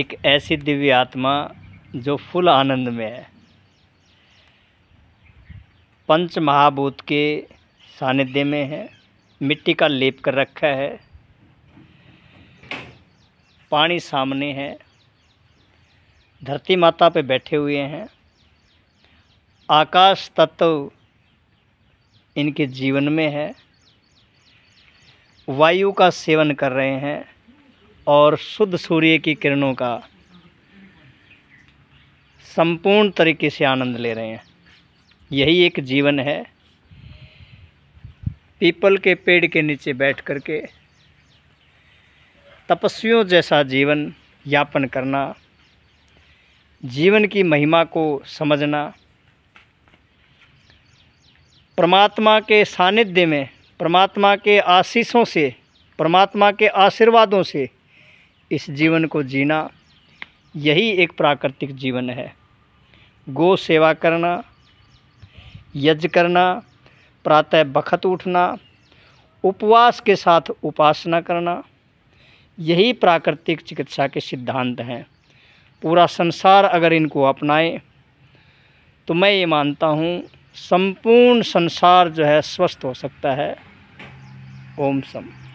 एक ऐसी दिव्य आत्मा जो फुल आनंद में है पंच महाभूत के सानिध्य में है मिट्टी का लेप कर रखा है पानी सामने है धरती माता पे बैठे हुए हैं आकाश तत्व इनके जीवन में है वायु का सेवन कर रहे हैं और शुद्ध सूर्य की किरणों का संपूर्ण तरीके से आनंद ले रहे हैं यही एक जीवन है पीपल के पेड़ के नीचे बैठ कर के तपस्वियों जैसा जीवन यापन करना जीवन की महिमा को समझना परमात्मा के सानिध्य में परमात्मा के आशीषों से परमात्मा के आशीर्वादों से इस जीवन को जीना यही एक प्राकृतिक जीवन है गो सेवा करना यज्ञ करना प्रातः बखत उठना उपवास के साथ उपासना करना यही प्राकृतिक चिकित्सा के सिद्धांत हैं पूरा संसार अगर इनको अपनाए तो मैं ये मानता हूँ संपूर्ण संसार जो है स्वस्थ हो सकता है ओम सम